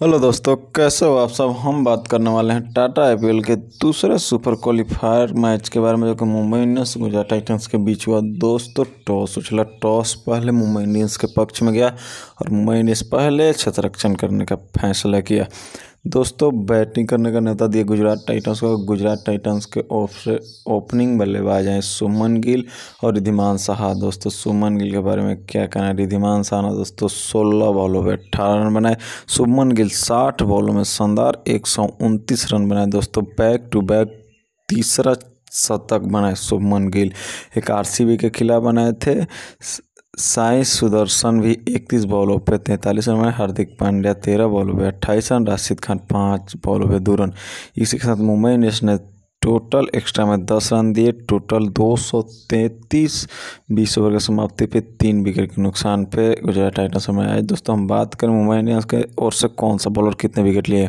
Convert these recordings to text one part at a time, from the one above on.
hello दोस्तों कैसे हो आप सब हम बात करने वाले हैं टाटा आई के दूसरे सुपर क्वालिफायर मैच के बारे में जो कि मुंबई इंडियंस गुजरात टाइटंस के बीच हुआ दोस्तों टॉस उछला टॉस पहले मुंबई इंडियंस के पक्ष में गया और मुंबई इंडियंस पहले क्षेत्र रक्षण करने का फैसला किया दोस्तों बैटिंग करने का नेता दिया गुजरात टाइटंस को गुजरात टाइटंस के ओपनिंग बल्लेबाज हैं सुमन गिल और रिधिमान साहा दोस्तों सुमन गिल के बारे में क्या कहना है रिधिमान साहा ने दोस्तों सोलह बॉलों में अट्ठारह रन बनाए सुमन गिल साठ बॉलों में शानदार एक रन बनाए दोस्तों बैक टू बैक तीसरा शतक बनाए शुभमन गिल एक आर के खिलाफ बनाए थे साई सुदर्शन भी इकतीस बॉलों पे तैंतालीस रन बनाए हार्दिक पांड्या तेरह बॉलों पे अट्ठाईस रन राशिद खान पाँच बॉलों पे दो रन इसी के साथ मुंबई इंडियंस ने टोटल एक्स्ट्रा में दस रन दिए टोटल दो सौ तैंतीस बीस ओवर के समाप्ति पे तीन विकेट के नुकसान पे गुजरात टाइटन्स में आए दोस्तों हम बात करें मुंबई इंडियंस के ओर से कौन सा बॉलर कितने विकेट लिए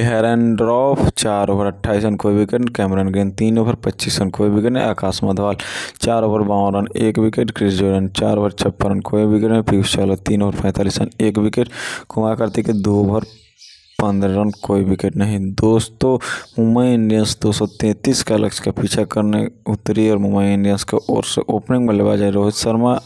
रॉफ चार ओवर अट्ठाईस रन कोई विकेट कैमरन ग्रीन तीन ओवर पच्चीस रन कोई विकेट आकाश मधवाल चार ओवर बावन रन एक विकेट क्रिस जोरन चार ओवर छप्पन रन कोई विकेट पीयूष चावला तीन ओवर पैंतालीस रन एक विकेट कुमार कार्तिक दो ओवर पंद्रह रन कोई विकेट नहीं दोस्तों मुंबई इंडियंस 233 का लक्ष्य का पीछा करने उतरी और मुंबई इंडियंस के ओर से ओपनिंग बल्लेबाज है रोहित शर्मा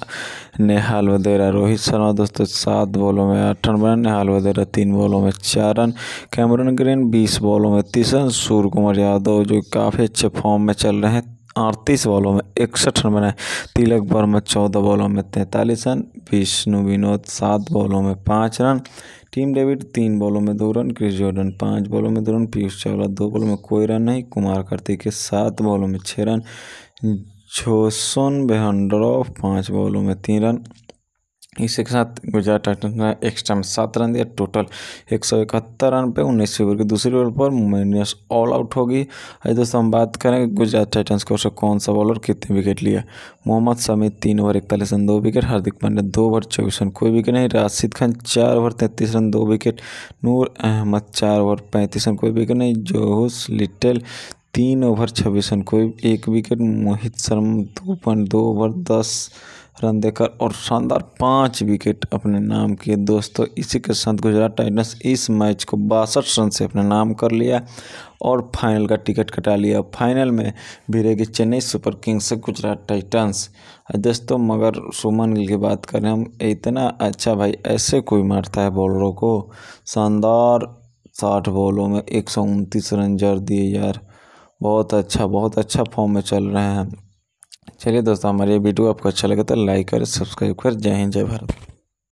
ने हाल वधेरा रोहित शर्मा दोस्तों सात बॉलों में आठ रन बनाए नेहाल वधेरा तीन बॉलों में चार रन कैमरन ग्रीन बीस बॉलों में तीस रन सूर्य कुमार यादव जो काफ़ी अच्छे फॉर्म में चल रहे हैं अड़तीस बॉलों में इकसठ रन बनाए तिलक वर्मा चौदह बॉलों में तैंतालीस रन विष्णु विनोद सात बॉलों में पाँच रन टीम डेविड तीन बॉलों में दो रन क्रिस जॉर्डन पाँच बॉलों में दो रन पीयूष चावला दो बॉलों में कोई रन नहीं कुमार कार्तिक के सात बॉलों में छः रन जोसन बेहंड्रॉफ पाँच बॉलों में तीन रन इसी के साथ गुजरात टाइटन्स ने एक्स्ट्रा में सात रन दिया टोटल एक सौ इकहत्तर रन पे उन्नीस ओवर की दूसरी ओवर पर मुंबई इंडियंस ऑल आउट होगी अरे दोस्तों हम बात करें गुजरात टाइटन्स की ओर से कौन सा बॉलर कितने विकेट लिया मोहम्मद समी तीन ओवर इकतालीस रन दो विकेट हार्दिक पांड्या दो ओवर चौबीस रन कोई विकेट नहीं राशिद खान चार ओवर तैंतीस रन दो विकेट नूर अहमद चार ओवर पैंतीस रन कोई विकेट नहीं जोहूस लिटिल तीन ओवर छब्बीस रन कोई एक विकेट मोहित शर्मा दो पॉइंट दो ओवर दस रन देकर और शानदार पाँच विकेट अपने नाम किए दोस्तों इसी के साथ गुजरात टाइटन्स इस मैच को बासठ रन से अपने नाम कर लिया और फाइनल का टिकट कटा लिया फाइनल में भिड़ेगी चेन्नई सुपर किंग्स से गुजरात टाइटन्स दोस्तों मगर सुमन गिल की बात करें हम इतना अच्छा भाई ऐसे कोई मारता है बॉलरों को शानदार साठ बॉलों में एक सौ उनतीस रन जड़ दिए यार बहुत अच्छा बहुत अच्छा फॉर्म में चल रहे हैं चलिए दोस्तों हमारे वीडियो आपको अच्छा लगे तो लाइक करें सब्सक्राइब कर जय हिंद जय भारत